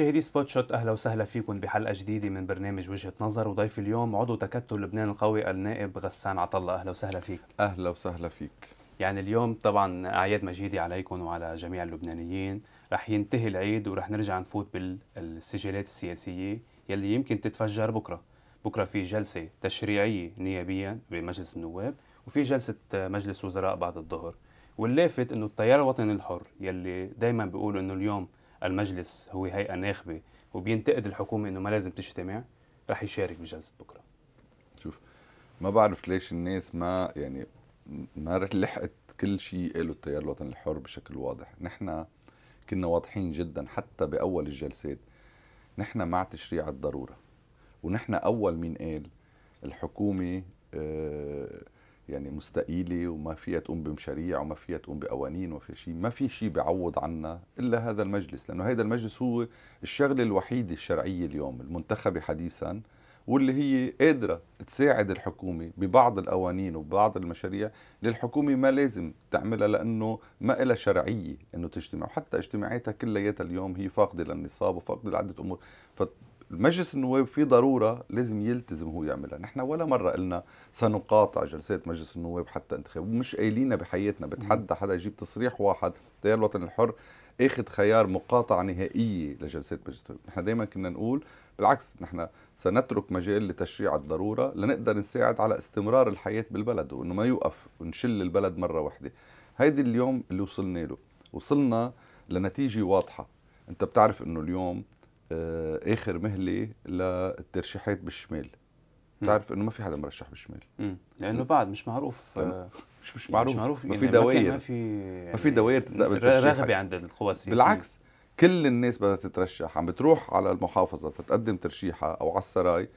مشاهدي سبوت شوت اهلا وسهلا فيكم بحلقه جديده من برنامج وجهه نظر وضيف اليوم عضو تكتل لبنان القوي النائب غسان عطله اهلا وسهلا فيك اهلا وسهلا فيك يعني اليوم طبعا اعياد مجيده عليكم وعلى جميع اللبنانيين رح ينتهي العيد ورح نرجع نفوت بالسجلات السياسيه يلي يمكن تتفجر بكره بكره في جلسه تشريعيه نيابيا بمجلس النواب وفي جلسه مجلس وزراء بعد الظهر واللافت انه التيار الوطني الحر يلي دائما بيقول انه اليوم المجلس هو هيئه ناخبه وبينتقد الحكومه انه ما لازم تجتمع يعني رح يشارك بجلسه بكره شوف ما بعرف ليش الناس ما يعني ما لحقت كل شيء قاله التيار الوطني الحر بشكل واضح نحن كنا واضحين جدا حتى باول الجلسات نحن مع تشريع الضروره ونحن اول مين قال الحكومه آه يعني مستقيله وما فيها تقوم بمشاريع وما فيها تقوم بقوانين وما شيء ما في شيء بيعوض عنا الا هذا المجلس لانه هذا المجلس هو الشغله الوحيده الشرعيه اليوم المنتخبه حديثا واللي هي قادره تساعد الحكومه ببعض القوانين وبعض المشاريع للحكومه ما لازم تعملها لانه ما لها شرعيه انه تجتمع وحتى اجتماعاتها كلياتها اليوم هي فاقده للنصاب وفاقده لعده امور مجلس النواب في ضروره لازم يلتزم هو يعملها نحن ولا مره قلنا سنقاطع جلسات مجلس النواب حتى انتخاب ومش قايلينها بحياتنا بتحدى حدا يجيب تصريح واحد تيار الوطن الحر اخذ خيار مقاطعه نهائيه لجلسات مجلس النواب نحن دائما كنا نقول بالعكس نحن سنترك مجال لتشريع الضروره لنقدر نساعد على استمرار الحياه بالبلد وانه ما يوقف ونشل البلد مره واحده هيدي اليوم اللي وصلنا له وصلنا لنتيجه واضحه انت بتعرف انه اليوم آه، اخر مهله للترشيحات بالشمال بتعرف انه ما في حدا مرشح بالشمال لانه بعد مش معروف آه، مش مش معروف, مش معروف ما في يعني دوائر ما في يعني ما في دوائر يعني رغبه عند القوى السياسيه بالعكس كل الناس بدها تترشح عم بتروح على المحافظه تتقدم ترشيحها او على السراي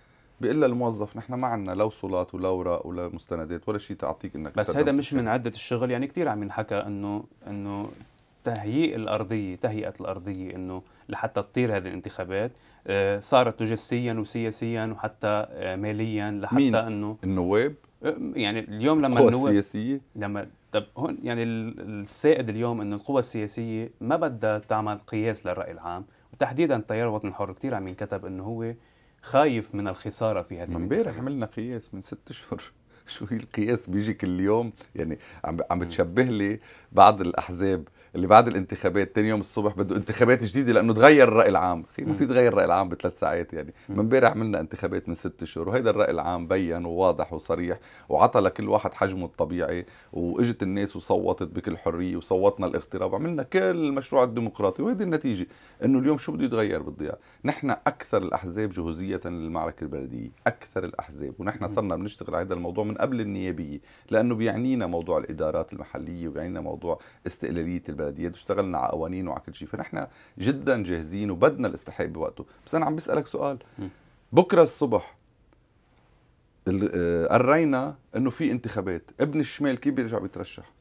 بيقول لها الموظف نحن ما عندنا لا وصولات ولا اوراق ولا مستندات ولا شيء تعطيك انك بس هذا مش من عده الشغل يعني كثير عم ينحكى انه انه تهيئ الارضيه تهيئه الارضيه انه لحتى تطير هذه الانتخابات آه، صارت لوجستيا وسياسيا وحتى آه، ماليا لحتى مين؟ انه النواب آه، يعني اليوم لما القوى السياسيه لما طب هون يعني السائد اليوم انه القوى السياسيه ما بدها تعمل قياس للراي العام وتحديدا التيار الوطني الحر كثير عم ينكتب انه هو خايف من الخساره في هذه امبارح عملنا قياس من ست اشهر شو هي القياس بيجي كل يوم يعني عم عم بتشبه لي بعض الاحزاب اللي بعد الانتخابات تاني يوم الصبح بده انتخابات جديده لانه تغير الراي العام اخي ما في تغير الراي العام بثلاث ساعات يعني من امبارح عملنا انتخابات من ست اشهر وهيدا الراي العام بين وواضح وصريح وعطى لكل واحد حجمه الطبيعي واجت الناس وصوتت بكل حريه وصوتنا الاغتراب وعملنا كل المشروع الديمقراطي وهيدي النتيجه انه اليوم شو بده يتغير بالضياع نحن اكثر الاحزاب جهوزيه للمعركه البلديه اكثر الاحزاب ونحن صرنا بنشتغل على هذا الموضوع من قبل النيابيه لانه بيعنينا موضوع الادارات المحليه وبيعنينا موضوع استقلاليه البلديات واشتغلنا على قوانين وعلى كل شيء فنحن جدا جاهزين وبدنا الاستحقاق بوقته بس انا عم بسالك سؤال بكره الصبح آه، قرينا انه في انتخابات ابن الشمال كيف بيرجع بيترشح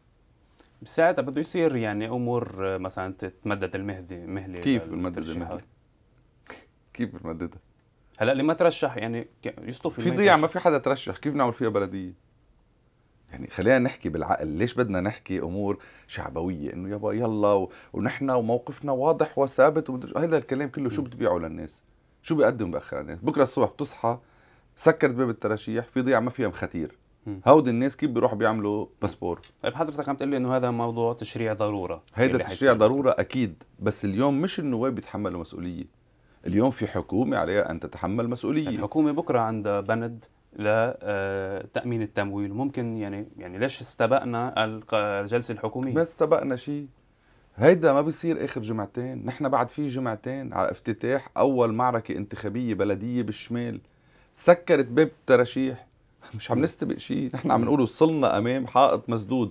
ساعتها بده يصير يعني امور آه، مثلا تتمدد المهدي مهله كيف بتمدد المهله؟ كيف بتمددها هلا اللي ما ترشح يعني يصطفي في ضيع ما في حدا ترشح كيف نعمل فيها بلديه؟ يعني خلينا نحكي بالعقل ليش بدنا نحكي امور شعبويه انه يابا يلا ونحن وموقفنا واضح وثابت هذا الكلام كله شو بتبيعه للناس شو بيقدم باخر الناس بكره الصبح بتصحى سكرت باب الترشيح في ضيعه ما فيها مخاتير هودي الناس كيف بيروحوا بيعملوا باسبور طيب حضرتك عم تقول لي انه هذا موضوع تشريع ضروره هيدا تشريع ضروره اكيد بس اليوم مش النواب بيتحملوا مسؤوليه اليوم في حكومه عليها ان تتحمل مسؤوليه الحكومه طيب، بكره عندها بند لتامين آه، التمويل ممكن يعني يعني ليش استبقنا الجلسه الحكوميه ما استبقنا شيء هيدا ما بيصير اخر جمعتين نحن بعد في جمعتين على افتتاح اول معركه انتخابيه بلديه بالشمال سكرت باب الترشيح مش عم نستبق شيء نحن عم نقول وصلنا امام حائط مسدود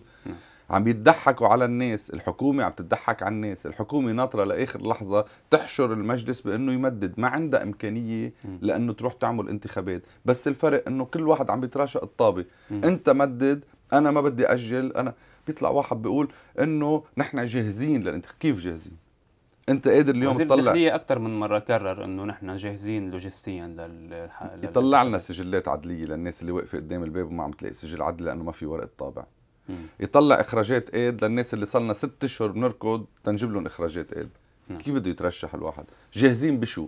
عم يتضحكوا على الناس الحكومة عم تضحك على الناس الحكومة ناطرة لآخر لحظة تحشر المجلس بأنه يمدد ما عندها إمكانية لأنه تروح تعمل انتخابات بس الفرق أنه كل واحد عم بيتراشق الطابة أنت مدد أنا ما بدي أجل أنا بيطلع واحد بيقول أنه نحن جاهزين للانتخابات كيف جاهزين انت قادر اليوم وزير تطلع الداخليه اكثر من مره كرر انه نحن جاهزين لوجستيا لل يطلع لنا سجلات عدليه للناس اللي واقفه قدام الباب وما عم تلاقي سجل عدلي لانه ما في ورقه طابع يطلع اخراجات ايد للناس اللي صار لنا ست اشهر بنركض تنجيب لهم اخراجات ايد مم. نعم. كيف بده يترشح الواحد جاهزين بشو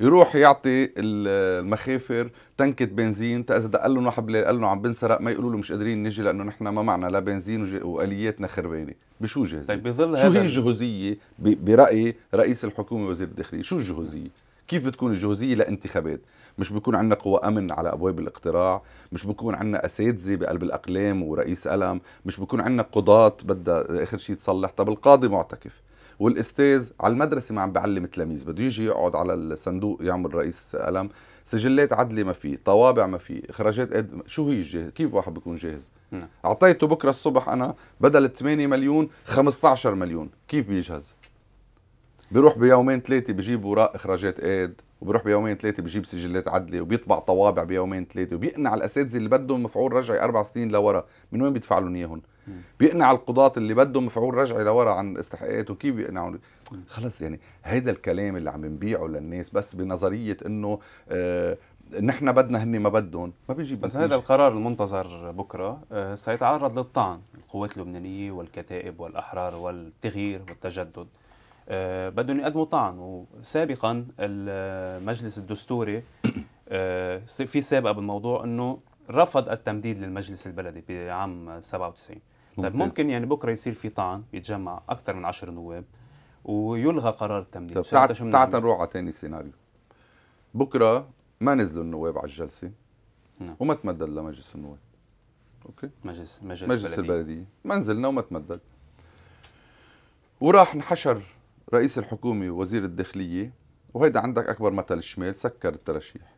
يروح يعطي المخافر تنكة بنزين تا اذا دق لهم واحد بالليل قال لهم عم بنسرق ما يقولوا له مش قادرين نجي لانه نحن ما معنا لا بنزين والياتنا خربانه بشو جاهزين؟ طيب بظل شو هي الجهوزيه براي رئيس الحكومه وزير الداخليه؟ شو الجهوزيه؟ كيف بتكون الجهوزيه لانتخابات؟ مش بيكون عندنا قوى امن على ابواب الاقتراع مش بيكون عندنا اساتذه بقلب الاقلام ورئيس قلم مش بيكون عندنا قضاة بدها اخر شيء تصلح طب القاضي معتكف والاستاذ على المدرسه ما عم بعلم التلاميذ بده يجي يقعد على الصندوق يعمل رئيس قلم سجلات عدله ما في طوابع ما في اخراجات قد... شو هي الجاهز كيف واحد بيكون جاهز نعم. اعطيته بكره الصبح انا بدل 8 مليون 15 مليون كيف بيجهز بيروح بيومين ثلاثه بجيب وراء اخراجات قاد وبروح بيومين ثلاثه بجيب سجلات عدله وبيطبع طوابع بيومين ثلاثه وبيقنع الاساتذه اللي بدهم مفعول رجعي اربع سنين لورا من وين بيدفع لهم اياهم بيقنع القضاة اللي بدهم مفعول رجعي لورا عن استحقاقاته كيف بيقنعهم خلص يعني هيدا الكلام اللي عم نبيعه للناس بس بنظريه انه آه نحن بدنا هن ما بدهم ما بيجي بس هذا القرار المنتظر بكره آه، سيتعرض للطعن القوات اللبنانيه والكتائب والاحرار والتغيير والتجدد آه، بدهم يقدموا طعن وسابقا المجلس الدستوري آه، في سابقه بالموضوع انه رفض التمديد للمجلس البلدي بعام 97 طيب ممكن يعني بكره يصير في طعن يتجمع اكثر من 10 نواب ويلغى قرار التمديد طيب تعال تعال نروح على ثاني سيناريو بكره ما نزلوا النواب على الجلسه نعم. وما تمدد لمجلس النواب اوكي مجلس مجلس, مجلس البلديه ما نزلنا وما تمدد وراح انحشر رئيس الحكومة ووزير الداخلية وهيدا عندك أكبر مثل الشمال سكر الترشيح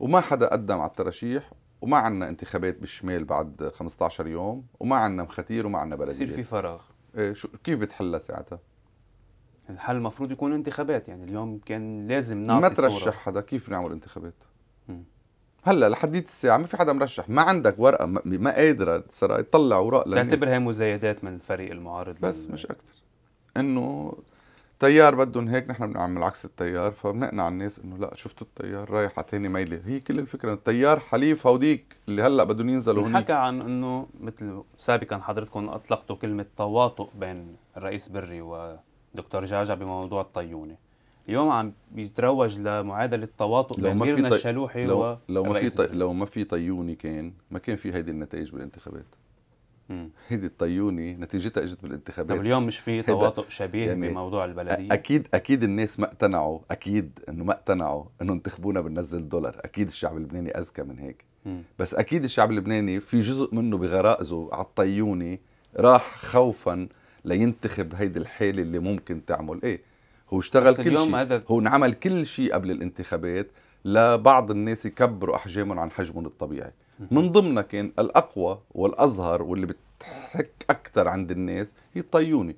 وما حدا قدم على الترشيح وما عنا انتخابات بالشمال بعد 15 يوم وما عنا مخاتير وما عنا بلدية بصير في فراغ ايه شو كيف بتحلها ساعتها؟ الحل المفروض يكون انتخابات يعني اليوم كان لازم نعطي ما ترشح صورة. حدا كيف نعمل انتخابات؟ م. هلا لحديت الساعه ما في حدا مرشح ما عندك ورقه ما, ما قادره تطلع اوراق تعتبرها مزايدات من الفريق المعارض بس مش اكثر انه تيار بدهم هيك نحن بنعمل عكس التيار فبنقنع الناس انه لا شفتوا التيار رايح على ثاني ميله هي كل الفكره التيار حليف هوديك اللي هلا بدهم ينزلوا هناك حكى عن انه مثل سابقا حضرتكم اطلقتوا كلمه تواطؤ بين الرئيس بري ودكتور جعجع بموضوع الطيونه اليوم عم بيتروج لمعادله تواطؤ بين ميرنا طي... الشلوحي لو... لو ما في طي... لو ما في طيوني كان ما كان في هيدي النتائج بالانتخابات هيدي الطيونه نتيجتها اجت بالانتخابات طب اليوم مش في تواطؤ شبيه يعني بموضوع البلديه اكيد اكيد الناس ما اقتنعوا اكيد انه ما اقتنعوا انه انتخبونا بننزل دولار اكيد الشعب اللبناني اذكى من هيك مم. بس اكيد الشعب اللبناني في جزء منه بغرائزه على الطيونه راح خوفا لينتخب هيدي الحاله اللي ممكن تعمل ايه هو اشتغل كل شيء هذا... هو انعمل كل شيء قبل الانتخابات لبعض الناس يكبروا احجامهم عن حجمهم الطبيعي من ضمنها كان الاقوى والازهر واللي بتحك اكثر عند الناس هي الطيونه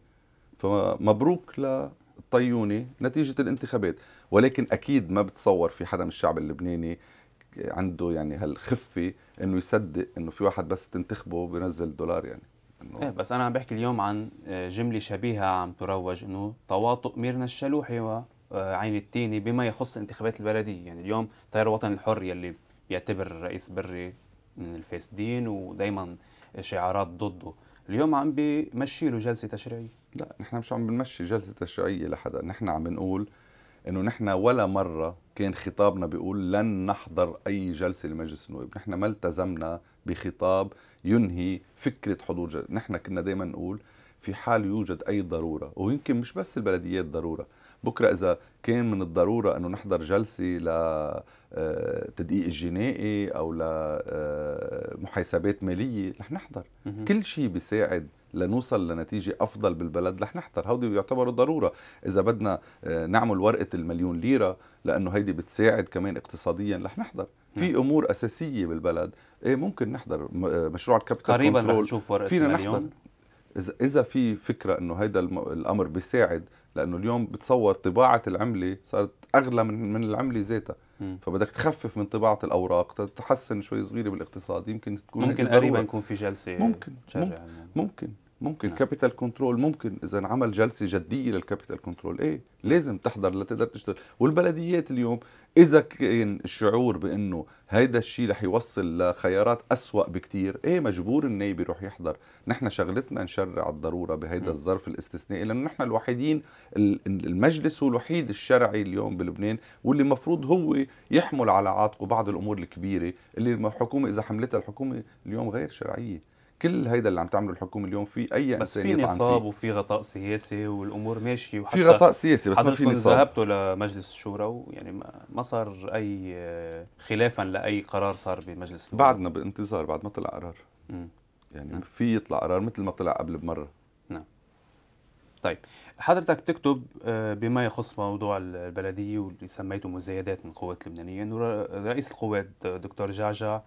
فمبروك للطيونه نتيجه الانتخابات ولكن اكيد ما بتصور في حدا من الشعب اللبناني عنده يعني هالخفه انه يصدق انه في واحد بس تنتخبه بنزل دولار يعني إنه... ايه بس انا عم بحكي اليوم عن آه، جمله شبيهه عم تروج انه تواطؤ ميرنا الشلوحي وعين آه، التيني بما يخص انتخابات البلديه يعني اليوم طير الوطن الحر يلي بيعتبر الرئيس بري من الفاسدين ودائما شعارات ضده اليوم عم بمشي له جلسه تشريعيه لا نحن مش عم بنمشي جلسه تشريعيه لحدا نحن عم نقول انه نحن ولا مره كان خطابنا بيقول لن نحضر اي جلسه لمجلس النواب نحن ما التزمنا بخطاب ينهي فكره حضور جلسه نحن كنا دائما نقول في حال يوجد اي ضروره ويمكن مش بس البلديات ضروره بكره اذا كان من الضروره انه نحضر جلسه لتدقيق آه، الجنائي او لمحاسبات آه، ماليه رح نحضر كل شيء بيساعد لنوصل لنتيجه افضل بالبلد رح نحضر هودي يعتبروا ضروره اذا بدنا آه، نعمل ورقه المليون ليره لانه هيدي بتساعد كمان اقتصاديا رح نحضر في امور اساسيه بالبلد ايه ممكن نحضر آه، مشروع الكابيتال قريبا رح نشوف ورقه فينا المليون نحضر اذا اذا في فكره انه هيدا الامر بيساعد لانه اليوم بتصور طباعه العمله صارت اغلى من من العمله ذاتها فبدك تخفف من طباعه الاوراق تتحسن شوي صغيره بالاقتصاد يمكن تكون ممكن قريبا يكون في جلسه ممكن ممكن, يعني. ممكن ممكن نعم. كابيتال كنترول ممكن اذا انعمل جلسه جديه للكابيتال كنترول ايه لازم تحضر لتقدر تشتغل والبلديات اليوم اذا كان الشعور بانه هيدا الشيء رح يوصل لخيارات أسوأ بكتير ايه مجبور النائب يروح يحضر نحن شغلتنا نشرع الضروره بهيدا نعم. الظرف الاستثنائي لانه نحن الوحيدين المجلس هو الوحيد الشرعي اليوم بلبنان واللي المفروض هو يحمل على عاتقه بعض الامور الكبيره اللي الحكومه اذا حملتها الحكومه اليوم غير شرعيه كل هيدا اللي عم تعمله الحكومه اليوم في اي بس في نصاب وفي غطاء سياسي والامور ماشيه وحتى في غطاء سياسي بس ما في نصاب ذهبتوا لمجلس الشورى ويعني ما صار اي آه، خلافا لاي قرار صار بمجلس الشورى بعدنا بانتظار بعد ما طلع قرار مم. يعني م. نعم. في يطلع قرار مثل ما طلع قبل بمره نعم طيب حضرتك بتكتب آه، بما يخص موضوع البلديه واللي سميته مزايدات من القوات اللبنانيه انه رئيس القوات دكتور جعجع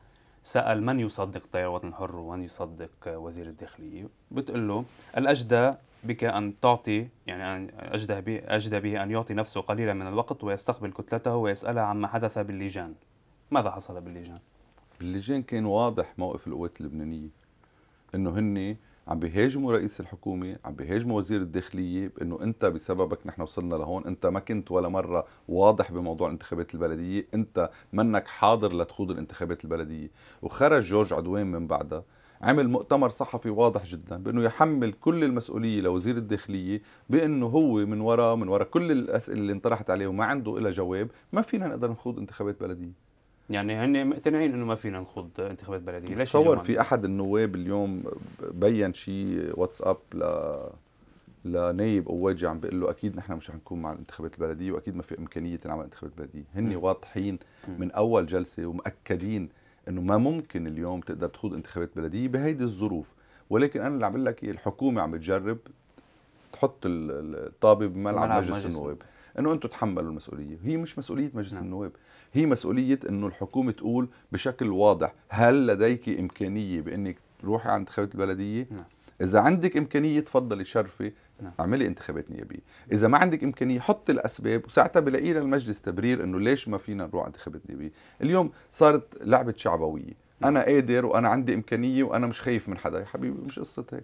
سأل من يصدق تيار الوطن الحر ومن يصدق وزير الداخلية بتقول له الأجدى بك أن تعطي يعني أجدى به, أجدى به أن يعطي نفسه قليلا من الوقت ويستقبل كتلته ويسألها عما حدث باللجان ماذا حصل باللجان؟ باللجان كان واضح موقف القوات اللبنانية أنه هن عم بيهاجموا رئيس الحكومه عم بيهاجموا وزير الداخليه بانه انت بسببك نحن وصلنا لهون انت ما كنت ولا مره واضح بموضوع الانتخابات البلديه انت منك حاضر لتخوض الانتخابات البلديه وخرج جورج عدوان من بعدها عمل مؤتمر صحفي واضح جدا بانه يحمل كل المسؤوليه لوزير الداخليه بانه هو من وراء من وراء كل الاسئله اللي انطرحت عليه وما عنده إلا جواب ما فينا نقدر نخوض انتخابات بلديه يعني هن مقتنعين انه ما فينا نخوض انتخابات بلديه ليش تصور في احد النواب اليوم بين شيء واتساب ل لنايب قواجي عم بيقول له اكيد نحن مش رح نكون مع الانتخابات البلديه واكيد ما في امكانيه نعمل انتخابات بلديه هن واضحين من اول جلسه ومأكدين انه ما ممكن اليوم تقدر تخوض انتخابات بلديه بهيدي الظروف ولكن انا اللي عم لك إيه، الحكومه عم بتجرب تحط الطابه بملعب مجلس النواب انه انتم تحملوا المسؤوليه هي مش مسؤوليه مجلس نعم. النواب هي مسؤوليه انه الحكومه تقول بشكل واضح هل لديك امكانيه بانك تروحي على انتخابات البلديه نعم. اذا عندك امكانيه تفضلي شرفي نعم. اعملي انتخابات نيابيه اذا ما عندك امكانيه حط الاسباب وساعتها بلاقي للمجلس تبرير انه ليش ما فينا نروح انتخابات نيابيه اليوم صارت لعبه شعبويه نعم. انا قادر وانا عندي امكانيه وانا مش خايف من حدا يا حبيبي مش قصه هيك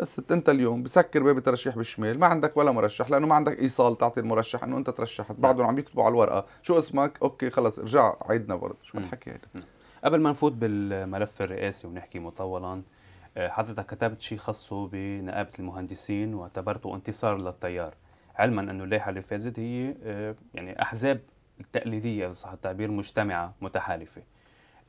الست انت اليوم بسكر باب الترشيح بالشمال ما عندك ولا مرشح لانه ما عندك ايصال تعطي المرشح انه انت ترشحت نعم. بعدهم عم يكتبوا على الورقه شو اسمك اوكي خلص ارجع عيدنا برضه شو الحكي هذا قبل ما نفوت بالملف الرئاسي ونحكي مطولا آه، حضرتك كتبت شيء خاصه بنقابه المهندسين واعتبرته انتصار للتيار علما انه اللائحه اللي فازت هي آه، يعني احزاب التقليديه ان صح التعبير مجتمعه متحالفه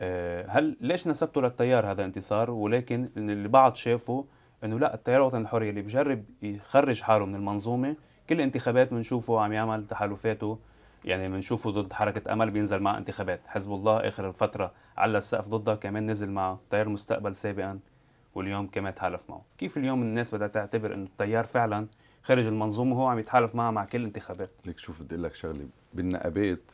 آه، هل ليش نسبته للتيار هذا انتصار ولكن اللي بعض شافوا انه لا التيار الوطني الحر اللي بجرب يخرج حاله من المنظومه كل انتخابات بنشوفه عم يعمل تحالفاته يعني بنشوفه ضد حركة أمل بينزل مع انتخابات حزب الله آخر الفترة على السقف ضدها كمان نزل مع تيار المستقبل سابقا واليوم كمان تحالف معه كيف اليوم الناس بدها تعتبر أنه التيار فعلا خارج المنظومة وهو عم يتحالف معها مع كل الانتخابات لك شوف بدي أقول لك شغلة بالنقابات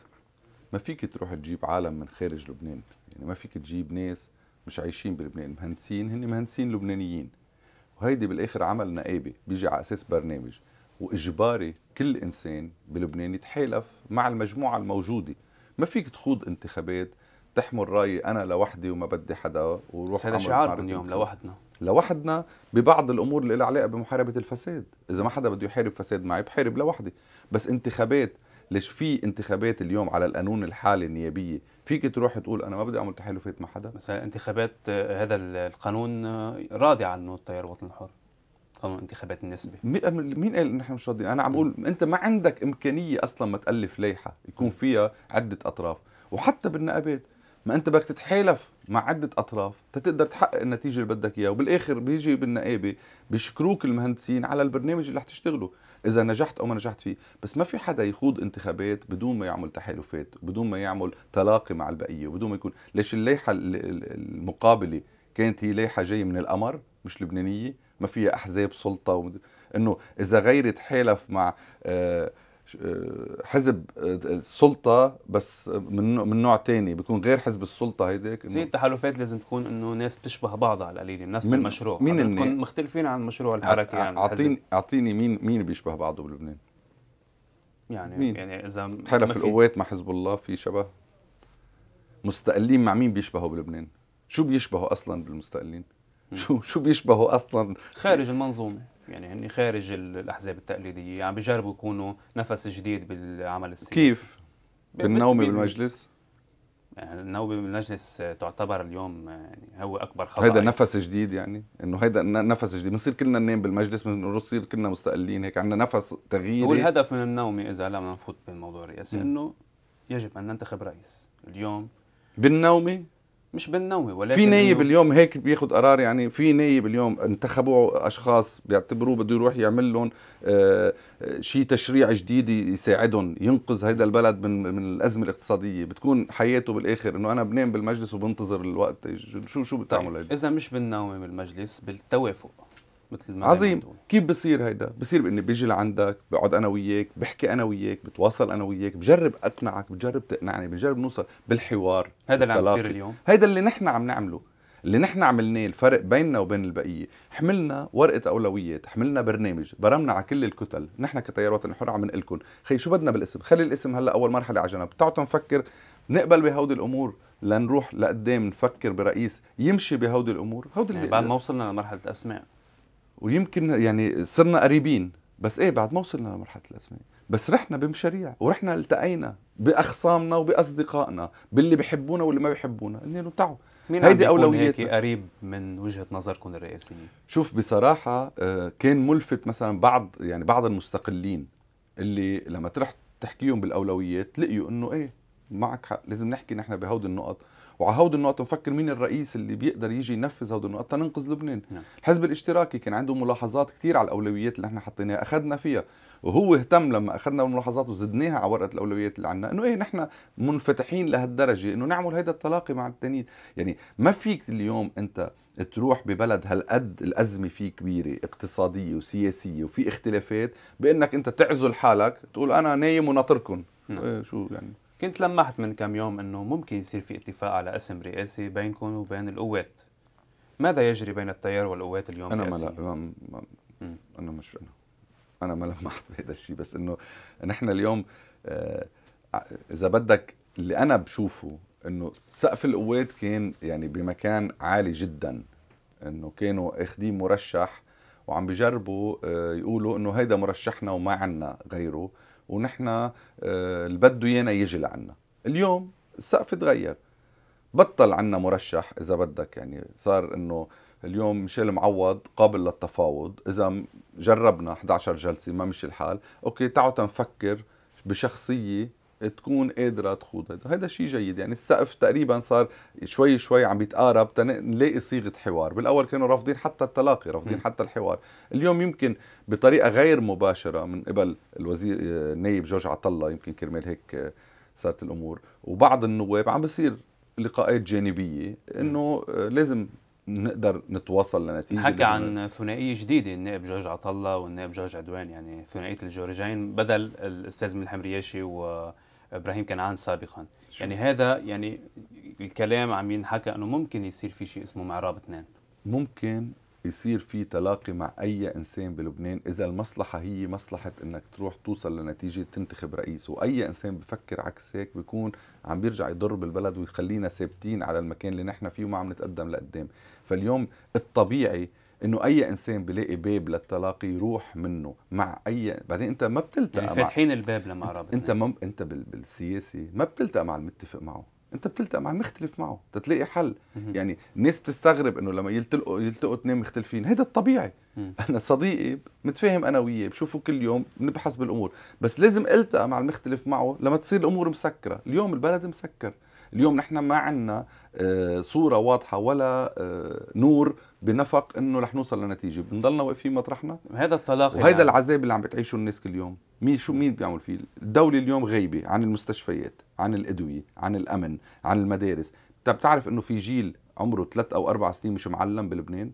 ما فيك تروح تجيب عالم من خارج لبنان يعني ما فيك تجيب ناس مش عايشين بلبنان مهندسين هن مهندسين لبنانيين وهيدي بالاخر عمل نقابي بيجي على اساس برنامج واجباري كل انسان بلبنان يتحالف مع المجموعه الموجوده ما فيك تخوض انتخابات تحمل رايي انا لوحدي وما بدي حدا وروح هذا شعار من يوم لوحدنا لوحدنا ببعض الامور اللي لها علاقه بمحاربه الفساد اذا ما حدا بده يحارب فساد معي بحارب لوحدي بس انتخابات ليش في انتخابات اليوم على القانون الحالي النيابيه فيك تروح تقول انا ما بدي اعمل تحالفات مع حدا مثلا انتخابات آه، هذا القانون آه، راضي عنه التيار الوطني الحر قانون انتخابات النسبه مين قال نحن مش راضيين انا عم بقول انت ما عندك امكانيه اصلا ما تالف لائحه يكون فيها عده اطراف وحتى بالنقابات ما انت بدك تتحالف مع عده اطراف تتقدر تحقق النتيجه اللي بدك اياها وبالاخر بيجي بالنقابه بيشكروك المهندسين على البرنامج اللي رح تشتغله اذا نجحت او ما نجحت فيه بس ما في حدا يخوض انتخابات بدون ما يعمل تحالفات بدون ما يعمل تلاقي مع البقيه وبدون ما يكون ليش الليحه المقابله كانت هي لائحه جايه من القمر مش لبنانيه ما فيها احزاب سلطه و... انه اذا غيرت حالف مع آه حزب آه، السلطة بس من من نوع تاني بيكون غير حزب السلطة هيداك زي التحالفات لازم تكون انه ناس بتشبه بعضها على القليلة نفس من المشروع مين بتكون مختلفين عن مشروع الحركة يعني اعطيني اعطيني مين مين بيشبه بعضه بلبنان يعني مين؟ يعني اذا تحالف القوات مع حزب الله في شبه مستقلين مع مين بيشبهوا بلبنان؟ شو بيشبهوا اصلا بالمستقلين؟ شو شو بيشبهوا اصلا خارج المنظومة يعني هن خارج الاحزاب التقليديه عم يعني بيجربوا يكونوا نفس جديد بالعمل السياسي كيف بالنوم بالمجلس يعني النوبه بالمجلس تعتبر اليوم يعني هو اكبر خطا هيدا نفس جديد يعني انه هيدا نفس جديد بنصير كلنا ننام بالمجلس بنصير كلنا مستقلين هيك عندنا نفس تغيير هو الهدف من النوم اذا لم نفوت بالموضوع الرئاسي انه يجب ان ننتخب رئيس اليوم بالنومي مش بنوي ولكن في نايب اليوم هيك بياخذ قرار يعني في نايب اليوم انتخبوا اشخاص بيعتبروه بده يروح يعمل لهم آه، آه، شيء تشريع جديد يساعدهم ينقذ هذا البلد من من الازمه الاقتصاديه بتكون حياته بالاخر انه انا بنام بالمجلس وبنتظر الوقت شو شو بتعمل طيب. اذا مش بنوي بالمجلس بالتوافق مثل ما عظيم كيف بصير هيدا بصير باني بيجي لعندك بقعد انا وياك بحكي انا وياك بتواصل انا وياك بجرب اقنعك بجرب تقنعني بجرب نوصل بالحوار هذا اللي عم بيصير اليوم هيدا اللي نحن عم نعمله اللي نحن عملناه الفرق بيننا وبين البقيه حملنا ورقه اولويات حملنا برنامج برمنا على كل الكتل نحن كتيار وطني حر عم نقلكم خي شو بدنا بالاسم خلي الاسم هلا اول مرحله على جنب تعطوا نفكر نقبل بهودي الامور لنروح لقدام نفكر برئيس يمشي بهودي الامور هودي يعني بعد ما وصلنا لمرحله الاسماء ويمكن يعني صرنا قريبين بس ايه بعد ما وصلنا لمرحله الازمه بس رحنا بمشاريع ورحنا التقينا باخصامنا وباصدقائنا باللي بحبونا واللي ما بحبونا انه تعوا مين هيدي اولويات قريب من وجهه نظركم الرئاسيه شوف بصراحه آه، كان ملفت مثلا بعض يعني بعض المستقلين اللي لما تروح تحكيهم بالاولويات لقيوا انه ايه معك حق لازم نحكي نحن بهود النقط وعهود النقطه نفكر مين الرئيس اللي بيقدر يجي ينفذ هود النقطه ننقذ لبنان نعم. الحزب الاشتراكي كان عنده ملاحظات كثير على الاولويات اللي احنا حطيناها اخذنا فيها وهو اهتم لما اخذنا الملاحظات وزدناها على ورقه الاولويات اللي عندنا انه ايه نحن منفتحين لهالدرجه انه نعمل هيدا التلاقي مع التانيين يعني ما فيك اليوم انت تروح ببلد هالقد الأزمة فيه كبيرة اقتصادية وسياسية وفي اختلافات بأنك أنت تعزل حالك تقول أنا نايم وناطركم نعم. ايه شو يعني كنت لمحت من كم يوم أنه ممكن يصير في اتفاق على اسم رئاسي بينكم وبين القوات ماذا يجري بين التيار والقوات اليوم أنا رئاسي؟ ما, ما, ما أنا مش أنا أنا ما لمحت بهذا الشيء بس أنه نحن اليوم آه إذا بدك اللي أنا بشوفه أنه سقف القوات كان يعني بمكان عالي جدا أنه كانوا اخذين مرشح وعم بيجربوا آه، يقولوا انه هيدا مرشحنا وما عنا غيره ونحن آه، اللي بده ايانا يجي لعنا اليوم السقف تغير بطل عنا مرشح اذا بدك يعني صار انه اليوم ميشيل معوض قابل للتفاوض اذا جربنا 11 جلسه ما مشي الحال اوكي تعوا تنفكر بشخصيه تكون قادره تخوض هذا شيء جيد يعني السقف تقريبا صار شوي شوي عم يتقارب تنلاقي صيغه حوار بالاول كانوا رافضين حتى التلاقي رافضين م. حتى الحوار اليوم يمكن بطريقه غير مباشره من قبل الوزير النائب آه، جورج عطله يمكن كرمال هيك آه، صارت الامور وبعض النواب عم بصير لقاءات جانبيه انه آه، لازم نقدر نتواصل لنتيجه حكى عن ثنائيه جديده النائب جورج عطله والنائب جورج عدوان يعني ثنائيه الجورجين بدل الاستاذ من الحمرياشي و ابراهيم كنعان سابقا يعني هذا يعني الكلام عم ينحكى انه ممكن يصير في شيء اسمه معراب اثنين ممكن يصير في تلاقي مع اي انسان بلبنان اذا المصلحه هي مصلحه انك تروح توصل لنتيجه تنتخب رئيس واي انسان بفكر عكس هيك بيكون عم بيرجع يضر بالبلد ويخلينا ثابتين على المكان اللي نحن فيه وما عم نتقدم لقدام فاليوم الطبيعي انه اي انسان بيلاقي باب للتلاقي يروح منه مع اي بعدين انت ما بتلتقى يعني فاتحين الباب لما عربنا انت ما انت بالسياسي ما بتلتقى مع المتفق معه انت بتلتقى مع المختلف معه تتلاقي حل يعني الناس بتستغرب انه لما يلتقوا يلتقوا اثنين مختلفين هذا الطبيعي انا صديقي متفاهم انا وياه بشوفه كل يوم بنبحث بالامور بس لازم التقى مع المختلف معه لما تصير الامور مسكره اليوم البلد مسكر اليوم نحن ما عندنا آه، صوره واضحه ولا آه، نور بنفق انه رح نوصل لنتيجه بنضلنا واقفين مطرحنا هذا الطلاق وهذا يعني. العذاب اللي عم بتعيشه الناس كل يوم مين شو مين بيعمل فيه الدوله اليوم غايبه عن المستشفيات عن الادويه عن الامن عن المدارس انت بتعرف انه في جيل عمره ثلاث او اربع سنين مش معلم بلبنان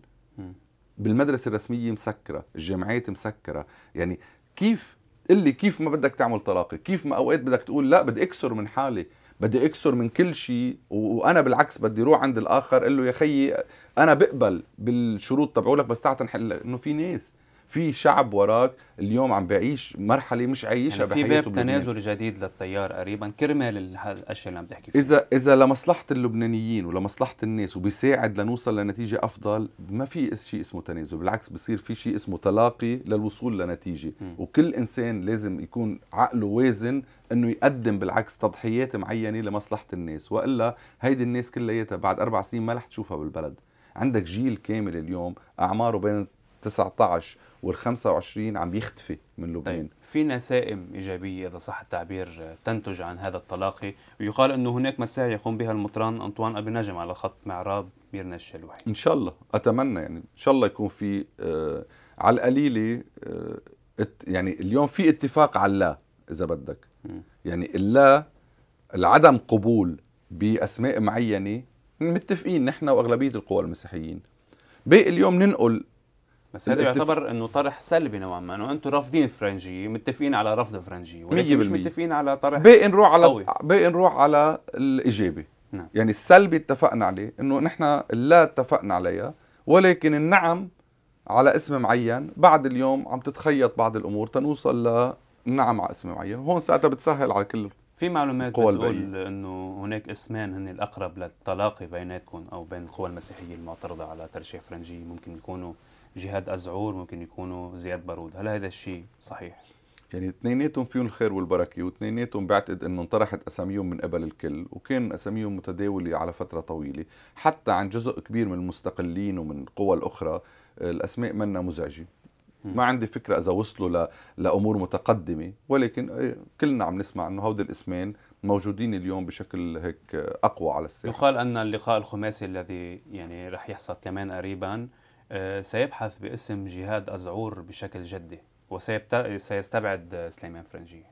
بالمدرسه الرسميه مسكره الجامعات مسكره يعني كيف قل لي كيف ما بدك تعمل طلاقه كيف ما اوقات بدك تقول لا بدي اكسر من حالي بدي اكسر من كل شيء وانا بالعكس بدي اروح عند الاخر اقول له يا خيي انا بقبل بالشروط تبعولك بس تعال انه في ناس في شعب وراك اليوم عم بعيش مرحله مش عايشها يعني في باب تنازل جديد للتيار قريبا كرمال الاشياء اللي عم تحكي فيها اذا اذا لمصلحه اللبنانيين ولمصلحه الناس وبيساعد لنوصل لنتيجه افضل ما في شيء اسمه تنازل بالعكس بصير في شيء اسمه تلاقي للوصول لنتيجه م. وكل انسان لازم يكون عقله وازن انه يقدم بالعكس تضحيات معينه لمصلحه الناس والا هيدي الناس كلياتها بعد اربع سنين ما رح تشوفها بالبلد عندك جيل كامل اليوم اعماره بين 19 وال25 عم يختفي من لبنان طيب في نسائم ايجابيه اذا صح التعبير آه، تنتج عن هذا التلاقي ويقال انه هناك مساعي يقوم بها المطران انطوان ابي نجم على خط معراب ميرنا الشلوحي ان شاء الله اتمنى يعني ان شاء الله يكون في آه على القليله آه يعني اليوم في اتفاق على اللا اذا بدك يعني اللا العدم قبول باسماء معينه متفقين نحن واغلبيه القوى المسيحيين باقي اليوم ننقل بس هذا يعتبر انه طرح سلبي نوعا ما انه انتم رافضين فرنجيه متفقين على رفض فرنجيه ولكن مش متفقين على طرح باقي نروح على باقي نروح على الايجابي نعم. يعني السلبي اتفقنا عليه انه نحن لا اتفقنا عليها ولكن النعم على اسم معين بعد اليوم عم تتخيط بعض الامور تنوصل لنعم على اسم معين هون ساعتها بتسهل على كل في معلومات بتقول انه هناك اسمان هن الاقرب للتلاقي بيناتكم او بين القوى المسيحيه المعترضه على ترشيح فرنجي ممكن يكونوا جهاد أزعور ممكن يكونوا زياد بارود هل هذا الشيء صحيح؟ يعني اثنيناتهم فيهم الخير والبركه واثنيناتهم بعتقد انه انطرحت اساميهم من قبل الكل وكان اساميهم متداوله على فتره طويله حتى عن جزء كبير من المستقلين ومن القوى الاخرى الاسماء منا مزعجه ما عندي فكرة إذا وصلوا ل... لأمور متقدمة ولكن إيه، كلنا عم نسمع أنه هودي الاسمين موجودين اليوم بشكل هيك أقوى على الساحة يقال أن اللقاء الخماسي الذي يعني رح يحصل كمان قريباً آه، سيبحث باسم جهاد أزعور بشكل جدي وسيستبعد سليمان فرنجي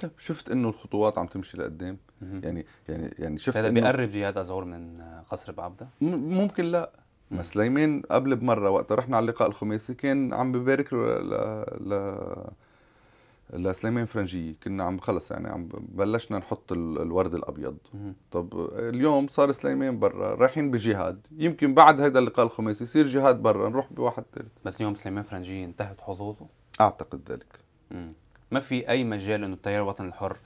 طيب شفت انه الخطوات عم تمشي لقدام يعني يعني يعني شفت هذا بيقرب جهاد ازعور من قصر بعبده ممكن لا ما سليمان قبل بمره وقت رحنا على اللقاء الخماسي كان عم ببارك ل... ل... لسليمان فرنجية كنا عم خلص يعني عم بلشنا نحط الورد الابيض طب اليوم صار سليمان برا رايحين بجهاد يمكن بعد هذا اللقاء الخميس يصير جهاد برا نروح بواحد ثالث بس اليوم سليمان فرنجيه انتهت حظوظه اعتقد ذلك ما في اي مجال انه التيار الوطني الحر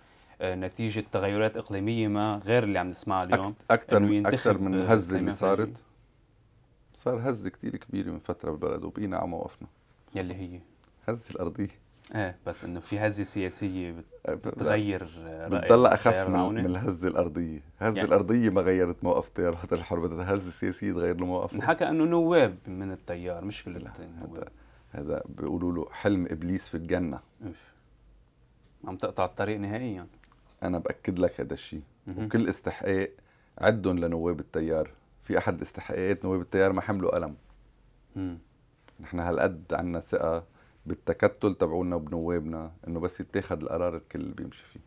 آه، نتيجه تغيرات اقليميه ما غير اللي عم نسمعها اليوم اكثر اكثر من الهزه آه، اللي صارت صار هزه كثير كبيره من فتره بالبلد وبقينا على موقفنا يلي هي هزه الارضيه ايه بس انه في هزه سياسيه إيه، بتغير بتضل اخف من, من الهزه الارضيه، الهزه يعني الارضيه ما غيرت موقف تيارات الحرب، بدها الهزه السياسيه تغير له موقفه انحكى انه نواب من التيار مش كل هذا هذا بيقولوا له حلم ابليس في الجنه عم تقطع الطريق نهائيا انا باكد لك هذا الشيء وكل استحقاق عدهم لنواب التيار في احد الاستحقاقات نواب التيار ما حملوا قلم امم نحن هالقد عندنا ثقه بالتكتل تبعونا وبنوابنا انه بس يتاخذ القرار الكل اللي بيمشي فيه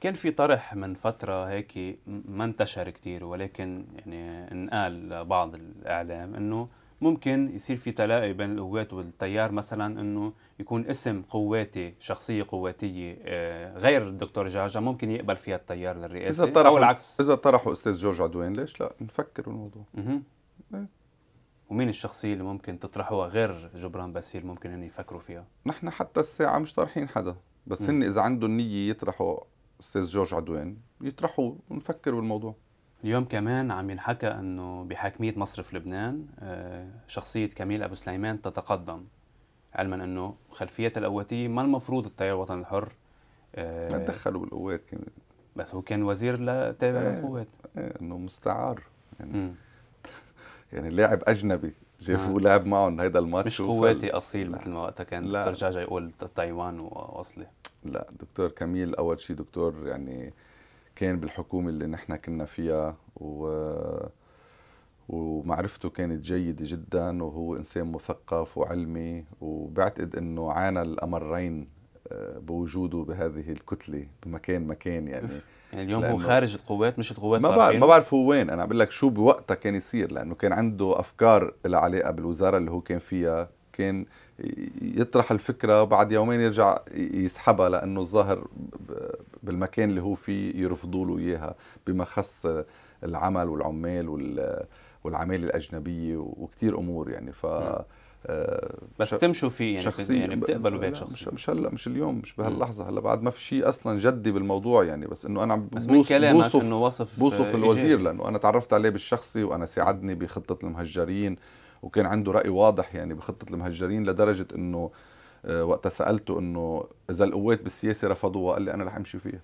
كان في طرح من فتره هيك ما انتشر كثير ولكن يعني انقال لبعض الاعلام انه ممكن يصير في تلاقي بين القوات والتيار مثلا انه يكون اسم قواتي شخصيه قواتيه آه، غير الدكتور جعجع ممكن يقبل فيها التيار للرئاسه اذا طرحوا او العكس اذا طرحوا استاذ جورج عدوان ليش لا نفكر بالموضوع ومين الشخصية اللي ممكن تطرحوها غير جبران باسيل ممكن هن يفكروا فيها؟ نحن حتى الساعة مش طارحين حدا، بس هن إذا عندهم نية يطرحوا أستاذ جورج عدوان يطرحوه ونفكر بالموضوع اليوم كمان عم ينحكى أنه بحاكمية مصرف لبنان آه، شخصية كميل أبو سليمان تتقدم علما أنه خلفيه القواتية ما المفروض التيار الوطني الحر آه، ما تدخلوا بالقوات كمان بس هو كان وزير تابع إيه، للقوات ايه انه مستعار يعني م. يعني لاعب اجنبي جابوه نعم. آه. لعب معهم هيدا الماتش مش قواتي اصيل مثل ما وقتها كان لا. دكتور جاجا يقول تايوان واصلي لا دكتور كميل اول شيء دكتور يعني كان بالحكومه اللي نحن كنا فيها و ومعرفته كانت جيده جدا وهو انسان مثقف وعلمي وبعتقد انه عانى الامرين آه، بوجوده بهذه الكتله بمكان مكان يعني يعني اليوم هو خارج القوات مش القوات ما بعرف ما بعرف هو وين انا عم بقول لك شو بوقتها كان يصير لانه كان عنده افكار لها علاقه بالوزاره اللي هو كان فيها كان يطرح الفكره بعد يومين يرجع يسحبها لانه الظاهر بالمكان اللي هو فيه يرفضوا له اياها بما خص العمل والعمال والعماله الاجنبيه وكثير امور يعني ف نعم. آه، بس بتمشوا فيه يعني يعني بتقبلوا بهيك شخص مش هلا مش اليوم مش بهاللحظه هلا بعد ما في شيء اصلا جدي بالموضوع يعني بس انه انا عم بس من كلامك بوصف انه وصف بوصف الوزير لانه انا تعرفت عليه بالشخصي وانا ساعدني بخطه المهجرين وكان عنده راي واضح يعني بخطه المهجرين لدرجه انه آه، وقتها سالته انه اذا القوات بالسياسه رفضوها قال لي انا رح امشي فيها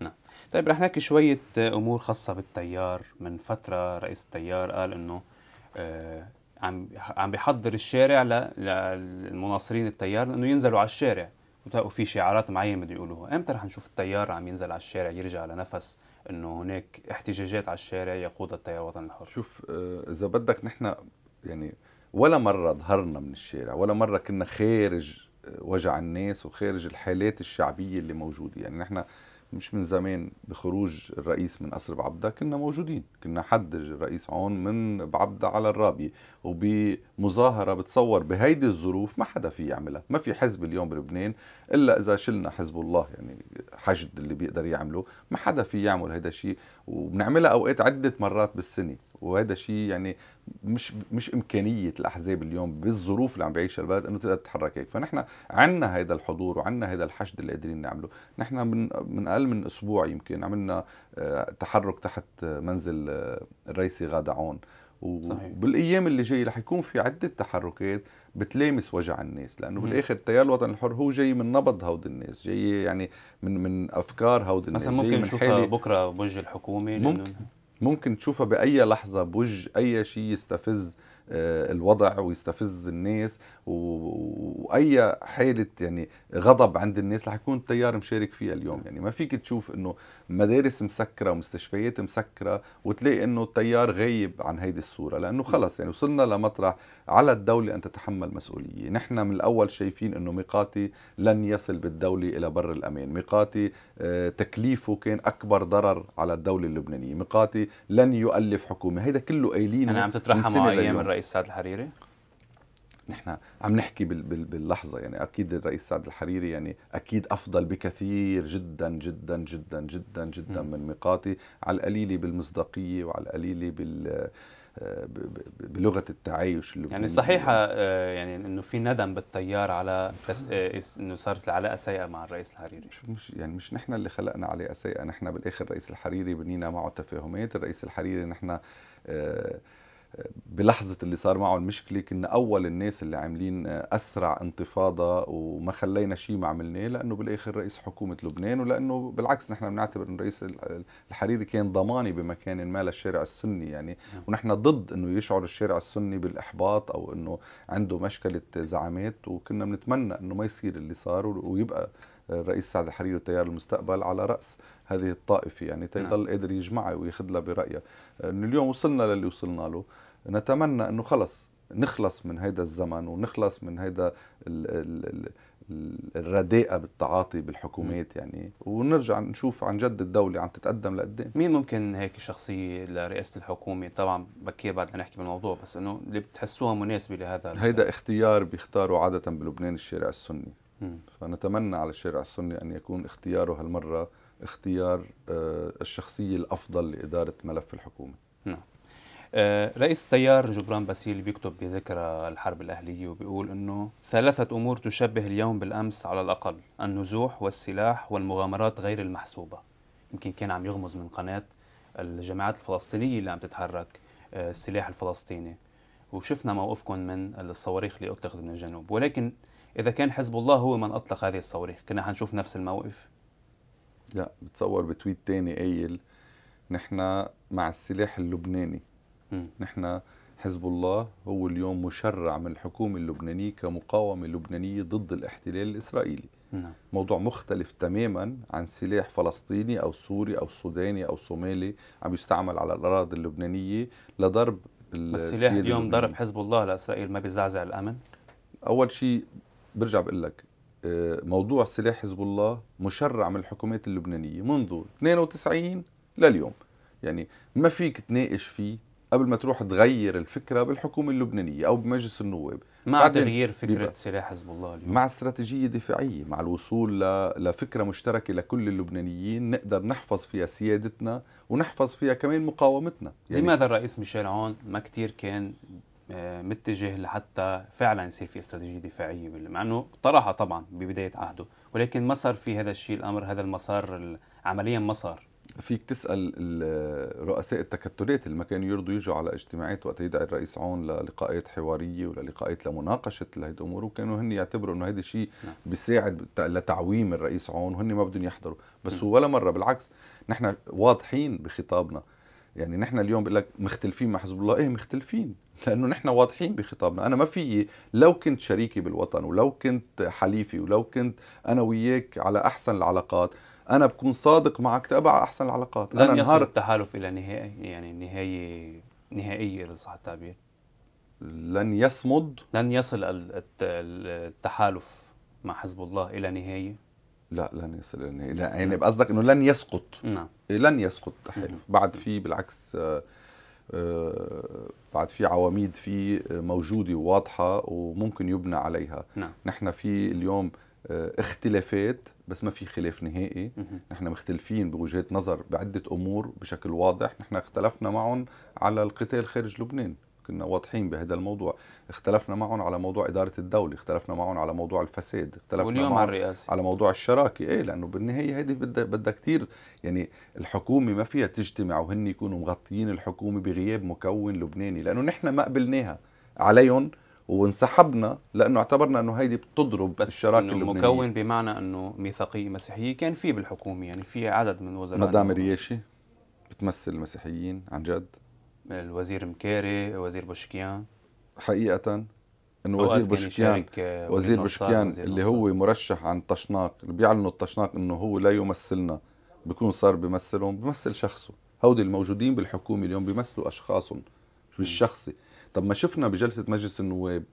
نعم طيب رح نحكي شويه امور خاصه بالتيار من فتره رئيس التيار قال انه آه، عم عم بيحضر الشارع للمناصرين التيار لانه ينزلوا على الشارع وفي شعارات معينه بده يقولوها امتى رح نشوف التيار عم ينزل على الشارع يرجع لنفس انه هناك احتجاجات على الشارع يقودها التيار الوطني الحر شوف آه، اذا بدك نحن يعني ولا مره ظهرنا من الشارع ولا مره كنا خارج آه، وجع الناس وخارج الحالات الشعبيه اللي موجوده يعني نحن مش من زمان بخروج الرئيس من قصر بعبده كنا موجودين كنا حدج الرئيس عون من بعبده على الرابية وبمظاهرة بتصور بهيدي الظروف ما حدا في يعملها ما في حزب اليوم بلبنان إلا إذا شلنا حزب الله يعني حشد اللي بيقدر يعمله ما حدا في يعمل هيدا الشيء وبنعملها أوقات عدة مرات بالسنة وهذا الشيء يعني مش مش امكانيه الاحزاب اليوم بالظروف اللي عم بيعيشها البلد انه تقدر تتحرك هيك، فنحن عندنا هيدا الحضور وعندنا هيدا الحشد اللي قادرين نعمله، نحن من من اقل من اسبوع يمكن عملنا آه، تحرك تحت منزل آه، الرئيسي غادعون وبالايام اللي جايه رح يكون في عده تحركات بتلامس وجع الناس لانه م. بالاخر التيار الوطني الحر هو جاي من نبض هود الناس جاي يعني من من افكار هود الناس مثلا ممكن نشوفها بكره بوجه الحكومه ممكن ممكن تشوفها باي لحظه بوج اي شيء يستفز آه، الوضع ويستفز الناس واي حاله يعني غضب عند الناس رح يكون التيار مشارك فيها اليوم يعني ما فيك تشوف انه مدارس مسكره ومستشفيات مسكره وتلاقي انه التيار غايب عن هيدي الصوره لانه خلص يعني وصلنا لمطرح على الدوله ان تتحمل مسؤوليه نحن من الاول شايفين انه ميقاتي لن يصل بالدوله الى بر الامان ميقاتي آه، تكليفه كان اكبر ضرر على الدوله اللبنانيه ميقاتي لن يؤلف حكومه هيدا كله قايلين انا عم تترحموا ايام الرئيس سعد الحريري؟ نحن عم نحكي باللحظه يعني اكيد الرئيس سعد الحريري يعني اكيد افضل بكثير جدا جدا جدا جدا جدا م. من ميقاتي على القليله بالمصداقيه وعلى القليله بال بلغه التعايش اللي يعني صحيحه آه، يعني انه في ندم بالتيار على تس... آه، انه صارت العلاقه سيئه مع الرئيس الحريري مش يعني مش نحن اللي خلقنا علاقه سيئه نحن بالاخر الرئيس الحريري بنينا معه تفاهمات الرئيس الحريري نحن آه بلحظة اللي صار معه المشكلة كنا أول الناس اللي عاملين أسرع انتفاضة وما خلينا شيء ما عملناه لأنه بالآخر رئيس حكومة لبنان ولأنه بالعكس نحن بنعتبر أن رئيس الحريري كان ضماني بمكان ما للشارع السني يعني نعم. ونحن ضد أنه يشعر الشارع السني بالإحباط أو أنه عنده مشكلة زعامات وكنا بنتمنى أنه ما يصير اللي صار ويبقى الرئيس سعد الحريري وتيار المستقبل على راس هذه الطائفه يعني تضل نعم. قادر يجمعها وياخذ لها برايها انه اليوم وصلنا للي وصلنا له نتمنى انه خلص نخلص من هذا الزمن ونخلص من هذا الرداءة بالتعاطي بالحكومات يعني ونرجع نشوف عن جد الدولة عم تتقدم لقدام إيه. مين ممكن هيك شخصية لرئاسة الحكومة طبعا بكير بعد نحكي بالموضوع بس انه اللي بتحسوها مناسبة لهذا هيدا اختيار بيختاروا عادة بلبنان الشارع السني فنتمنى على الشارع السني أن يكون اختياره هالمرة اختيار آه، الشخصية الأفضل لإدارة ملف الحكومة نعم آه، رئيس التيار جبران باسيل بيكتب بذكرى الحرب الأهلية وبيقول أنه ثلاثة أمور تشبه اليوم بالأمس على الأقل النزوح والسلاح والمغامرات غير المحسوبة يمكن كان عم يغمز من قناة الجماعات الفلسطينية اللي عم تتحرك آه، السلاح الفلسطيني وشفنا موقفكم من الصواريخ اللي أطلقت من الجنوب ولكن إذا كان حزب الله هو من أطلق هذه الصواريخ كنا حنشوف نفس الموقف لا بتصور بتويت تاني قايل نحن مع السلاح اللبناني نحن حزب الله هو اليوم مشرع من الحكومة اللبنانية كمقاومة لبنانية ضد الاحتلال الإسرائيلي نعم. موضوع مختلف تماما عن سلاح فلسطيني أو سوري أو سوداني أو صومالي عم يستعمل على الأراضي اللبنانية لضرب السلاح اليوم ضرب حزب الله لإسرائيل ما بيزعزع الأمن؟ أول شيء برجع بقول لك آه، موضوع سلاح حزب الله مشرع من الحكومات اللبنانيه منذ 92 لليوم يعني ما فيك تناقش فيه قبل ما تروح تغير الفكره بالحكومه اللبنانيه او بمجلس النواب مع تغيير فكره بيبقى. سلاح حزب الله اليوم مع استراتيجيه دفاعيه مع الوصول ل... لفكره مشتركه لكل اللبنانيين نقدر نحفظ فيها سيادتنا ونحفظ فيها كمان مقاومتنا يعني لماذا الرئيس ميشيل عون ما كثير كان آه، متجه لحتى فعلا يصير في استراتيجيه دفاعيه مع انه طرحها طبعا ببدايه عهده ولكن ما صار في هذا الشيء الامر هذا المسار عمليا ما صار فيك تسال رؤساء التكتلات اللي ما كانوا يرضوا يجوا على اجتماعات وقت يدعي الرئيس عون للقاءات حواريه وللقاءات لمناقشه لهي الامور وكانوا هن يعتبروا انه هذا الشيء نعم. بيساعد لتعويم الرئيس عون وهن ما بدهم يحضروا بس هو ولا مره بالعكس نحن واضحين بخطابنا يعني نحن اليوم بقول لك مختلفين مع حزب الله ايه مختلفين لانه نحن واضحين بخطابنا انا ما في لو كنت شريكي بالوطن ولو كنت حليفي ولو كنت انا وياك على احسن العلاقات انا بكون صادق معك تبع احسن العلاقات لن أنا يصل نهار... التحالف الى نهائي يعني نهايه نهائيه اذا صح التعبير لن يصمد لن يصل التحالف مع حزب الله الى نهايه لا لن يصل الى نهايه يعني قصدك انه لن يسقط نعم إيه، لن يسقط التحالف بعد في بالعكس آه آه، بعد في عواميد في موجوده وواضحه وممكن يبنى عليها نعم. نحن في اليوم آه، اختلافات بس ما في خلاف نهائي نحن مختلفين بوجهات نظر بعده امور بشكل واضح نحن اختلفنا معهم على القتال خارج لبنان كنا واضحين بهذا الموضوع اختلفنا معهم على موضوع إدارة الدولة اختلفنا معهم على موضوع الفساد اختلفنا واليوم معهم على, على موضوع الشراكة إيه لأنه بالنهاية هذه بدها بدها كثير يعني الحكومة ما فيها تجتمع وهن يكونوا مغطيين الحكومة بغياب مكون لبناني لأنه نحن ما قبلناها عليهم وانسحبنا لانه اعتبرنا انه هيدي بتضرب بس الشراكه اللبنانيه مكون بمعنى انه ميثاقيه مسيحيه كان في بالحكومه يعني في عدد من وزراء مدام رياشي بتمثل المسيحيين عن جد الوزير مكاري وزير بوشكيان حقيقه انه آه، وزير بوشكيان وزير بوشكيان اللي هو مرشح عن طشناق اللي بيعلنوا الطشناق انه هو لا يمثلنا بكون صار بيمثلهم بيمثل شخصه هودي الموجودين بالحكومه اليوم بيمثلوا اشخاصهم بالشخصي طب ما شفنا بجلسه مجلس النواب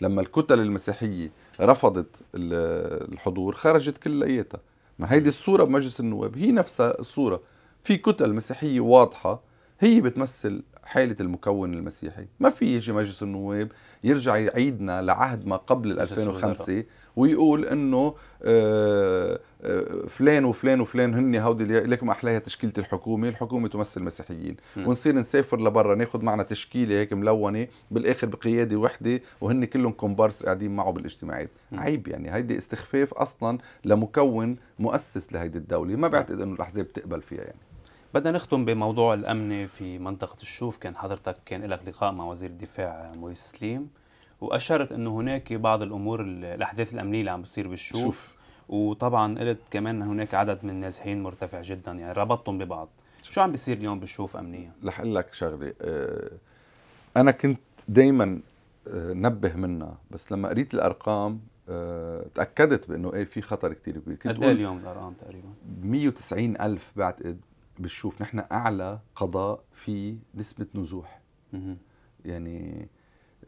لما الكتل المسيحيه رفضت الحضور خرجت كلياتها ما هيدي الصوره بمجلس النواب هي نفسها الصوره في كتل مسيحيه واضحه هي بتمثل حالة المكون المسيحي ما في يجي مجلس النواب يرجع يعيدنا لعهد ما قبل 2005 ويقول انه آه، آه، فلان وفلان وفلان هن هودي لكم احلاها تشكيله الحكومه، الحكومه تمثل المسيحيين، ونصير نسافر لبرا ناخذ معنا تشكيله هيك ملونه بالاخر بقياده وحده وهن كلهم كومبارس قاعدين معه بالاجتماعات، م. عيب يعني هيدي استخفاف اصلا لمكون مؤسس لهيدي الدوله، ما بعتقد انه الاحزاب تقبل فيها يعني بدنا نختم بموضوع الأمن في منطقة الشوف كان حضرتك كان لك لقاء مع وزير الدفاع موريس سليم وأشرت أنه هناك بعض الأمور الأحداث الأمنية اللي عم بتصير بالشوف شوف. وطبعا قلت كمان هناك عدد من النازحين مرتفع جدا يعني ربطتهم ببعض شوف. شو عم بيصير اليوم بالشوف أمنيا؟ رح أقول لك شغلة آه، أنا كنت دايما آه، نبه منها بس لما قريت الأرقام آه، تأكدت بأنه إيه في خطر كتير كبير قد إيه اليوم الأرقام تقريبا؟ 190 ألف بعتقد بتشوف نحن اعلى قضاء في نسبه نزوح يعني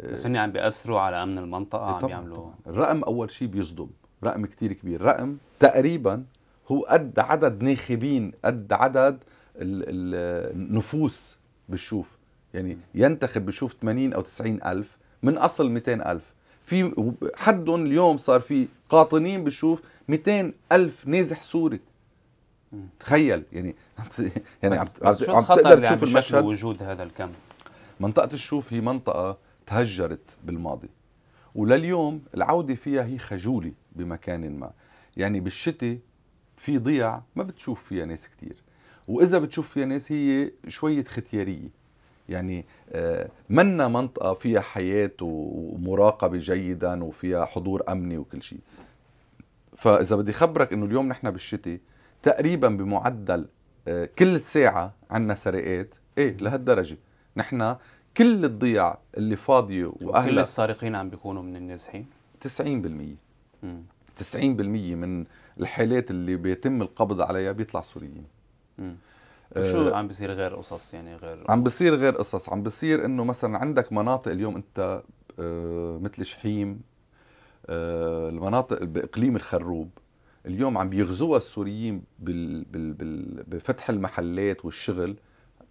آه، بس هن عم بياثروا على امن المنطقه عم بيعملوا الرقم اول شيء بيصدم رقم كتير كبير رقم تقريبا هو قد عدد ناخبين قد عدد النفوس بالشوف يعني ينتخب بشوف 80 او 90 الف من اصل 200 الف في حدهم اليوم صار في قاطنين بشوف 200 الف نازح سوري تخيل يعني يعني بس عم, بس شو عم تقدر يعني؟ تشوف المشهد وجود هذا الكم منطقه الشوف هي منطقه تهجرت بالماضي ولليوم العوده فيها هي خجوله بمكان ما يعني بالشتي في ضيع ما بتشوف فيها ناس كتير واذا بتشوف فيها ناس هي شويه ختياريه يعني آه، منا منطقه فيها حياه ومراقبه جيدا وفيها حضور امني وكل شيء فاذا بدي خبرك انه اليوم نحن بالشتي تقريبا بمعدل آه، كل ساعة عنا سرقات ايه لهالدرجة نحن كل الضياع اللي فاضية وأهل كل السارقين عم بيكونوا من النازحين 90% 90% من الحالات اللي بيتم القبض عليها بيطلع سوريين آه، شو عم بيصير غير قصص يعني غير عم بيصير غير قصص عم بيصير انه مثلا عندك مناطق اليوم انت آه، مثل شحيم المناطق باقليم الخروب اليوم عم بيغزوها السوريين بال بال بال بفتح المحلات والشغل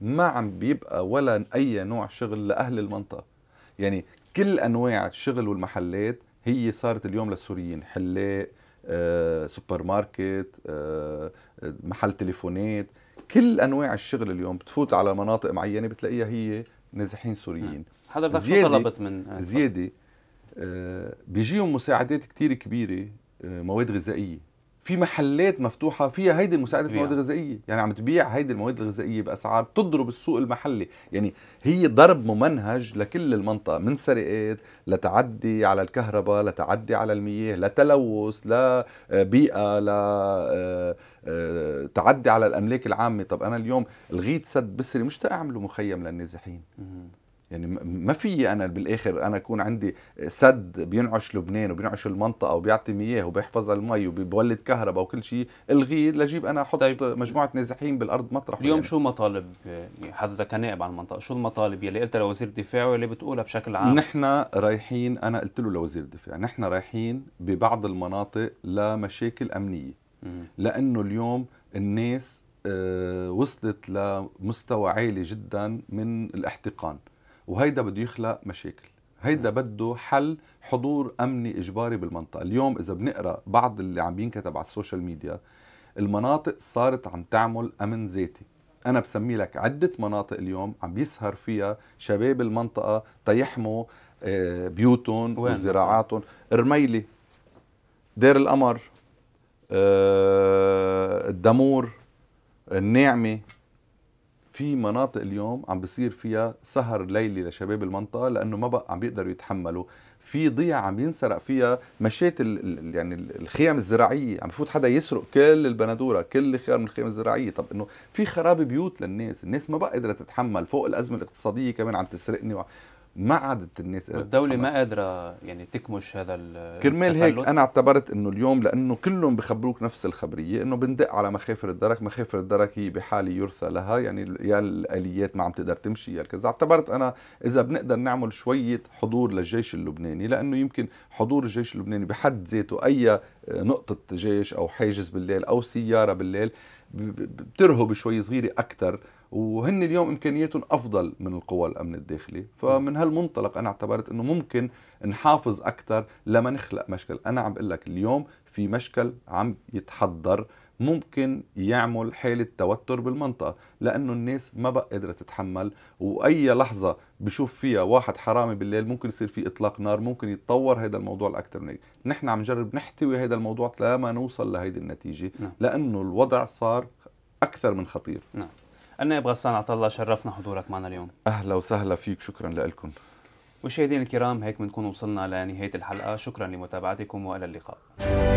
ما عم بيبقى ولا اي نوع شغل لاهل المنطقه يعني كل انواع الشغل والمحلات هي صارت اليوم للسوريين حلاق آه، سوبر ماركت آه، محل تليفونات كل انواع الشغل اليوم بتفوت على مناطق معينه بتلاقيها هي نازحين سوريين نعم. حضرتك شو طلبت من آه، زياده آه، بيجيهم مساعدات كثير كبيره آه، مواد غذائيه في محلات مفتوحه فيها هيدي في المواد الغذائيه يعني عم تبيع هيدي المواد الغذائيه باسعار تضرب السوق المحلي يعني هي ضرب ممنهج لكل المنطقه من سرقات لتعدي على الكهرباء لتعدي على المياه لتلوث لبيئه ل آه، آه، آه، تعدي على الاملاك العامه طب انا اليوم لغيت سد بسري مش تاعمله مخيم للنازحين يعني ما في انا بالاخر انا اكون عندي سد بينعش لبنان وبينعش المنطقه وبيعطي مياه وبيحفظ المي وبيولد كهرباء وكل شيء الغيه لاجيب انا احط طيب مجموعه نازحين بالارض مطرح اليوم يعني. شو مطالب يعني حضرتك كنائب على المنطقه شو المطالب يلي قلتها لوزير الدفاع واللي بتقولها بشكل عام نحن رايحين انا قلت له لوزير الدفاع نحن رايحين ببعض المناطق لمشاكل امنيه لانه اليوم الناس آه، وصلت لمستوى عالي جدا من الاحتقان وهيدا بده يخلق مشاكل هيدا بده حل حضور امني اجباري بالمنطقه اليوم اذا بنقرا بعض اللي عم ينكتب على السوشيال ميديا المناطق صارت عم تعمل امن ذاتي انا بسمي لك عده مناطق اليوم عم بيسهر فيها شباب المنطقه تيحموا آه، بيوتهم وزراعاتهم الرميلي دير القمر آه، الدمور الناعمه في مناطق اليوم عم بصير فيها سهر ليلي لشباب المنطقه لانه ما بقى عم بيقدروا يتحملوا في ضيع عم ينسرق فيها مشيت يعني الخيام الزراعيه عم بفوت حدا يسرق كل البندوره كل خيار من الخيام الزراعيه طب انه في خراب بيوت للناس الناس ما بقى قدرت تتحمل فوق الازمه الاقتصاديه كمان عم تسرقني ما عادت الناس الدولة ما قادرة يعني تكمش هذا كرمال هيك أنا اعتبرت إنه اليوم لأنه كلهم بخبروك نفس الخبرية إنه بندق على مخافر الدرك مخافر الدرك هي بحال يرثى لها يعني يا الآليات ما عم تقدر تمشي يا كذا اعتبرت أنا إذا بنقدر نعمل شوية حضور للجيش اللبناني لأنه يمكن حضور الجيش اللبناني بحد ذاته أي آه، نقطة جيش أو حاجز بالليل أو سيارة بالليل بترهب شوي صغيرة أكثر وهن اليوم امكانياتهم افضل من القوى الامن الداخلي فمن هالمنطلق انا اعتبرت انه ممكن نحافظ اكثر لما نخلق مشكل انا عم بقول لك اليوم في مشكل عم يتحضر ممكن يعمل حالة توتر بالمنطقة لأنه الناس ما بقى قادرة تتحمل وأي لحظة بشوف فيها واحد حرامي بالليل ممكن يصير فيه إطلاق نار ممكن يتطور هذا الموضوع لأكثر من هيك نحن عم نجرب نحتوي هذا الموضوع لما نوصل لهيدي النتيجة نعم. لأنه الوضع صار أكثر من خطير نعم. النائب غسان الله شرفنا حضورك معنا اليوم اهلا وسهلا فيك شكرا لكم مشاهدينا الكرام هيك بنكون وصلنا لنهايه الحلقه شكرا لمتابعتكم والى اللقاء